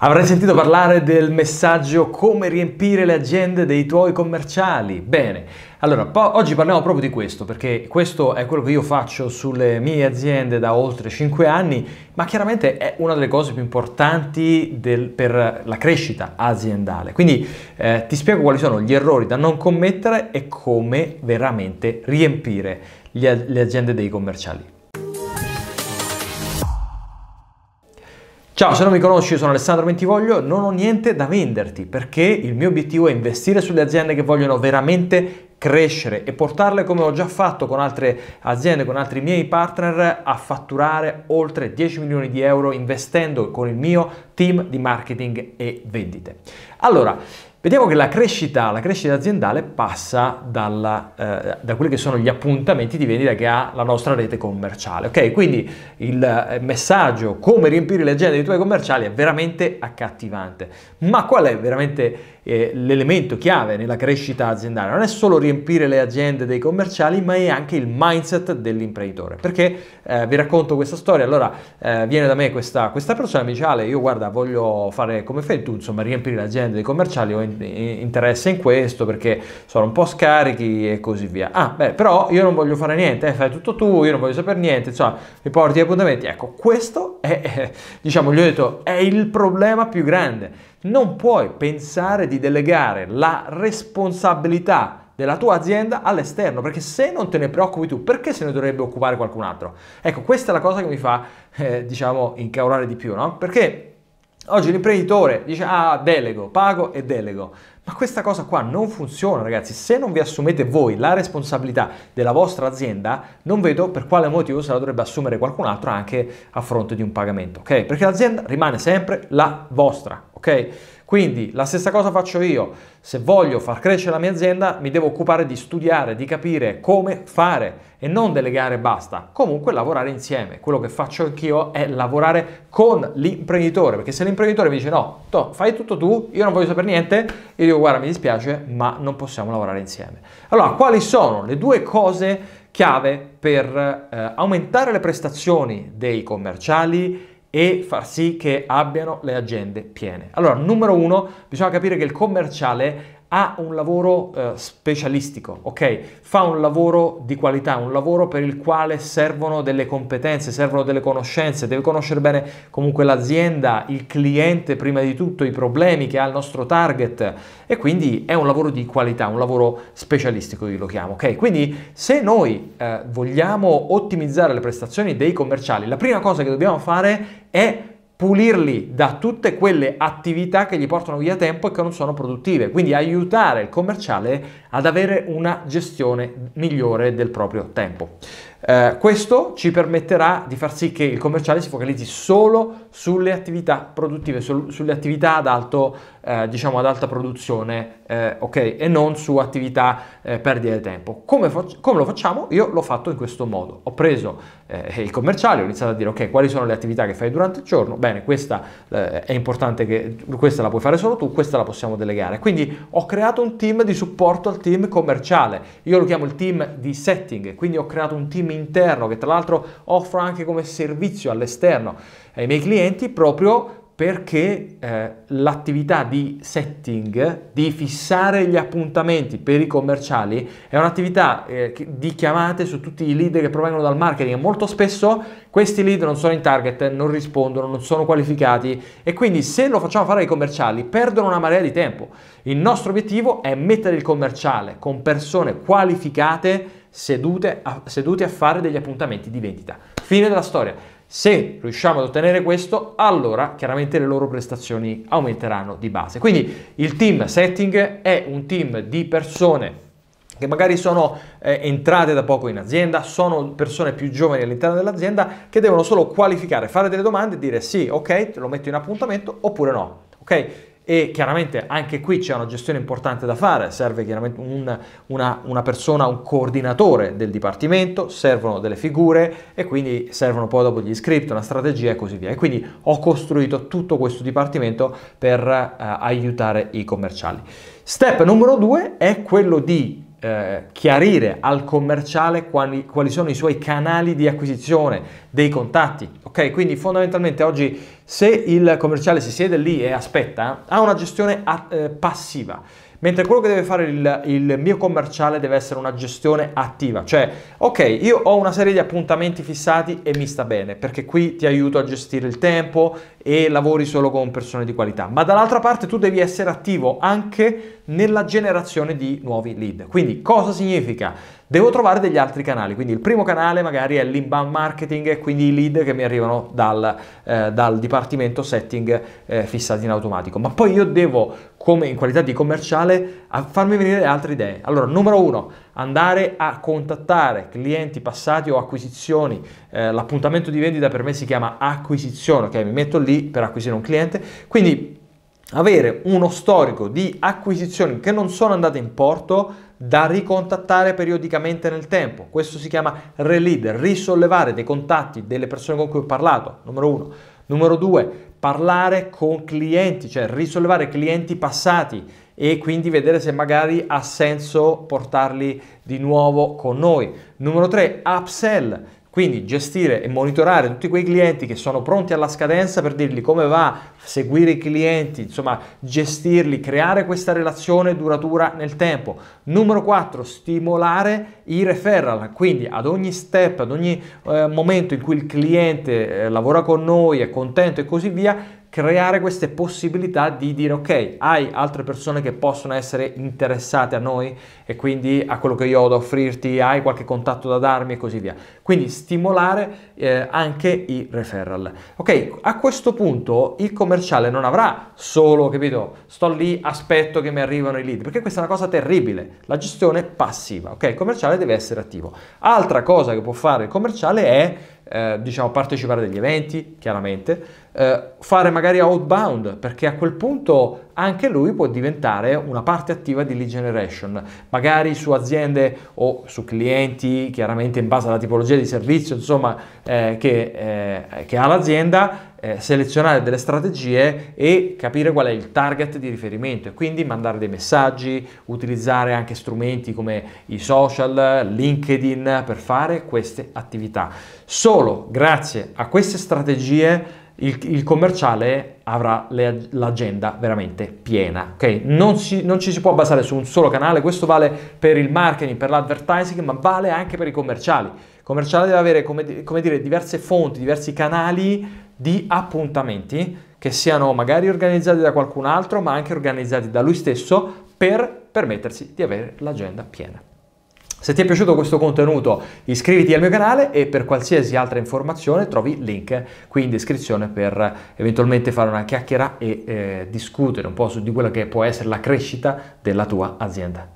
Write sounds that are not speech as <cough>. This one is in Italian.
Avrai sentito parlare del messaggio come riempire le agende dei tuoi commerciali. Bene, allora oggi parliamo proprio di questo perché questo è quello che io faccio sulle mie aziende da oltre 5 anni, ma chiaramente è una delle cose più importanti del, per la crescita aziendale. Quindi eh, ti spiego quali sono gli errori da non commettere e come veramente riempire le agende dei commerciali. Ciao, se non mi conosci io sono Alessandro Mentivoglio, non ho niente da venderti perché il mio obiettivo è investire sulle aziende che vogliono veramente crescere e portarle come ho già fatto con altre aziende, con altri miei partner a fatturare oltre 10 milioni di euro investendo con il mio team di marketing e vendite. Allora, Vediamo che la crescita, la crescita aziendale passa dalla, eh, da quelli che sono gli appuntamenti di vendita che ha la nostra rete commerciale. Ok, quindi il eh, messaggio come riempire le agende dei tuoi commerciali è veramente accattivante. Ma qual è veramente eh, l'elemento chiave nella crescita aziendale? Non è solo riempire le agende dei commerciali, ma è anche il mindset dell'imprenditore. Perché eh, vi racconto questa storia. Allora, eh, viene da me questa, questa persona mi dice Ale, io guarda, voglio fare come fai tu, insomma, riempire le agende dei commerciali. Ho in- interesse in questo perché sono un po' scarichi e così via. Ah, beh, però io non voglio fare niente, eh, fai tutto tu, io non voglio sapere niente, insomma, cioè, mi porti gli appuntamenti. Ecco, questo è, <laughs> diciamo, gli ho detto, è il problema più grande. Non puoi pensare di delegare la responsabilità della tua azienda all'esterno, perché se non te ne preoccupi tu, perché se ne dovrebbe occupare qualcun altro? Ecco, questa è la cosa che mi fa, eh, diciamo, incaurare di più, no? Perché Oggi l'imprenditore dice ah delego, pago e delego. Ma questa cosa qua non funziona ragazzi, se non vi assumete voi la responsabilità della vostra azienda, non vedo per quale motivo se la dovrebbe assumere qualcun altro anche a fronte di un pagamento, ok? Perché l'azienda rimane sempre la vostra, ok? Quindi la stessa cosa faccio io, se voglio far crescere la mia azienda mi devo occupare di studiare, di capire come fare e non delegare e basta, comunque lavorare insieme. Quello che faccio anch'io è lavorare con l'imprenditore, perché se l'imprenditore mi dice no, to, fai tutto tu, io non voglio sapere niente, io dico guarda mi dispiace, ma non possiamo lavorare insieme. Allora, quali sono le due cose chiave per eh, aumentare le prestazioni dei commerciali? e far sì che abbiano le agende piene. Allora, numero uno, bisogna capire che il commerciale ha un lavoro eh, specialistico, ok? Fa un lavoro di qualità, un lavoro per il quale servono delle competenze, servono delle conoscenze, deve conoscere bene comunque l'azienda, il cliente prima di tutto, i problemi che ha il nostro target e quindi è un lavoro di qualità, un lavoro specialistico io lo chiamo, ok? Quindi se noi eh, vogliamo ottimizzare le prestazioni dei commerciali, la prima cosa che dobbiamo fare è pulirli da tutte quelle attività che gli portano via tempo e che non sono produttive, quindi aiutare il commerciale ad avere una gestione migliore del proprio tempo. Eh, questo ci permetterà di far sì che il commerciale si focalizzi solo sulle attività produttive, su, sulle attività ad alto eh, diciamo ad alta produzione eh, okay, e non su attività eh, perdita di tempo. Come, fac- come, lo facciamo? Io l'ho fatto in questo modo. Ho preso eh, il commerciale, ho iniziato a dire ok, quali sono le attività che fai durante il giorno? Bene, questa eh, è importante che questa la puoi fare solo tu, questa la possiamo delegare. Quindi ho creato un team di supporto al team commerciale. Io lo chiamo il team di setting, quindi ho creato un team interno che tra l'altro offro anche come servizio all'esterno ai miei clienti proprio perché eh, l'attività di setting, di fissare gli appuntamenti per i commerciali, è un'attività eh, di chiamate su tutti i leader che provengono dal marketing. Molto spesso questi lead non sono in target, non rispondono, non sono qualificati e quindi se lo facciamo fare ai commerciali perdono una marea di tempo. Il nostro obiettivo è mettere il commerciale con persone qualificate sedute a, sedute a fare degli appuntamenti di vendita. Fine della storia. Se riusciamo ad ottenere questo, allora chiaramente le loro prestazioni aumenteranno di base. Quindi il team setting è un team di persone che magari sono eh, entrate da poco in azienda, sono persone più giovani all'interno dell'azienda che devono solo qualificare, fare delle domande e dire sì, ok, te lo metto in appuntamento oppure no. Ok? e chiaramente anche qui c'è una gestione importante da fare, serve chiaramente un, una, una, persona, un coordinatore del dipartimento, servono delle figure e quindi servono poi dopo gli script, una strategia e così via. E quindi ho costruito tutto questo dipartimento per eh, aiutare i commerciali. Step numero due è quello di eh, chiarire al commerciale quali, quali, sono i suoi canali di acquisizione dei contatti. Ok, quindi fondamentalmente oggi se il commerciale si siede lì e aspetta, ha una gestione a, eh, passiva. Mentre quello che deve fare il, il, mio commerciale deve essere una gestione attiva, cioè ok, io ho una serie di appuntamenti fissati e mi sta bene, perché qui ti aiuto a gestire il tempo e lavori solo con persone di qualità, ma dall'altra parte tu devi essere attivo anche nella generazione di nuovi lead. Quindi cosa significa? Devo trovare degli altri canali, quindi il primo canale magari è l'inbound marketing quindi i lead che mi arrivano dal, eh, dal dipartimento setting eh, fissati in automatico, ma poi io devo, come in qualità di commerciale, farmi venire altre idee. Allora, numero uno, andare a contattare clienti passati o acquisizioni, eh, l'appuntamento di vendita per me si chiama acquisizione, ok? Mi metto lì per acquisire un cliente, quindi avere uno storico di acquisizioni che non sono andate in porto da ricontattare periodicamente nel tempo. Questo si chiama re-lead, risollevare dei contatti delle persone con cui ho parlato, numero uno. Numero due, parlare con clienti, cioè risollevare clienti passati e quindi vedere se magari ha senso portarli di nuovo con noi. Numero tre, upsell, quindi gestire e monitorare tutti quei clienti che sono pronti alla scadenza per dirgli come va, seguire i clienti, insomma gestirli, creare questa relazione duratura nel tempo. Numero 4, stimolare i referral, quindi ad ogni step, ad ogni eh, momento in cui il cliente eh, lavora con noi, è contento e così via, creare queste possibilità di dire ok, hai altre persone che possono essere interessate a noi e quindi a quello che io ho da offrirti, hai qualche contatto da darmi e così via. Quindi stimolare eh, anche i referral. Ok, a questo punto il commerciale non avrà solo, capito, sto lì, aspetto che mi arrivano i lead, perché questa è una cosa terribile, la gestione passiva, ok? Il commerciale deve essere attivo. Altra cosa che può fare il commerciale è eh, diciamo, partecipare agli eventi, chiaramente, eh, fare magari outbound, perché a quel punto anche lui può diventare una parte attiva di lead generation, magari su aziende o su clienti, chiaramente in base alla tipologia di servizio, insomma, eh, che, eh, che ha l'azienda, eh, selezionare delle strategie e capire qual è il target di riferimento e quindi mandare dei messaggi, utilizzare anche strumenti come i social, LinkedIn per fare queste attività. Solo grazie a queste strategie il, il, commerciale avrà le, l'agenda veramente piena. Okay? Non, si, non, ci si può basare su un solo canale, questo vale per il marketing, per l'advertising, ma vale anche per i commerciali. Il commerciale deve avere, come, come dire, diverse fonti, diversi canali di appuntamenti che siano magari organizzati da qualcun altro, ma anche organizzati da lui stesso per permettersi di avere l'agenda piena. Se ti è piaciuto questo contenuto iscriviti al mio canale e per qualsiasi altra informazione trovi link qui in descrizione per eventualmente fare una chiacchiera e eh, discutere un po' su di quella che può essere la crescita della tua azienda.